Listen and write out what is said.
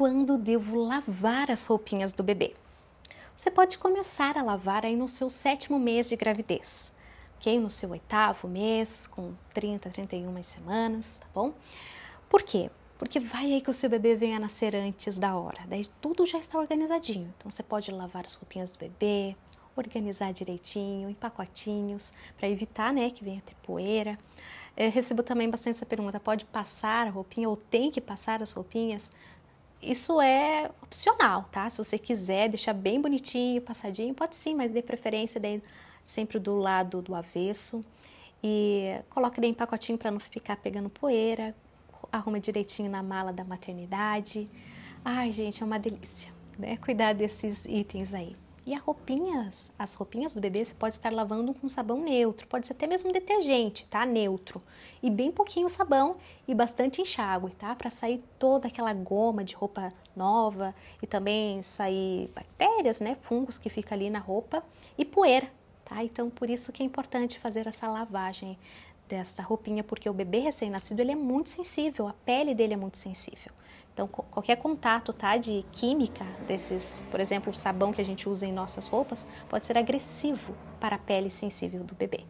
quando devo lavar as roupinhas do bebê? Você pode começar a lavar aí no seu sétimo mês de gravidez, ok? No seu oitavo mês, com 30, 31 semanas, tá bom? Por quê? Porque vai aí que o seu bebê venha nascer antes da hora, daí tudo já está organizadinho. Então você pode lavar as roupinhas do bebê, organizar direitinho, em pacotinhos, para evitar né, que venha a ter poeira. Eu recebo também bastante essa pergunta: pode passar a roupinha ou tem que passar as roupinhas? isso é opcional, tá? Se você quiser deixar bem bonitinho, passadinho, pode sim, mas dê preferência sempre do lado do avesso. E coloque em pacotinho para não ficar pegando poeira. Arrume direitinho na mala da maternidade. Ai, gente, é uma delícia, né? Cuidar desses itens aí. E as roupinhas, as roupinhas do bebê você pode estar lavando com sabão neutro, pode ser até mesmo detergente, tá? Neutro. E bem pouquinho sabão e bastante enxágue, tá? Para sair toda aquela goma de roupa nova e também sair bactérias, né? Fungos que fica ali na roupa e poeira, tá? Então por isso que é importante fazer essa lavagem dessa roupinha, porque o bebê recém-nascido ele é muito sensível, a pele dele é muito sensível. Então, qualquer contato tá, de química, desses, por exemplo, o sabão que a gente usa em nossas roupas, pode ser agressivo para a pele sensível do bebê.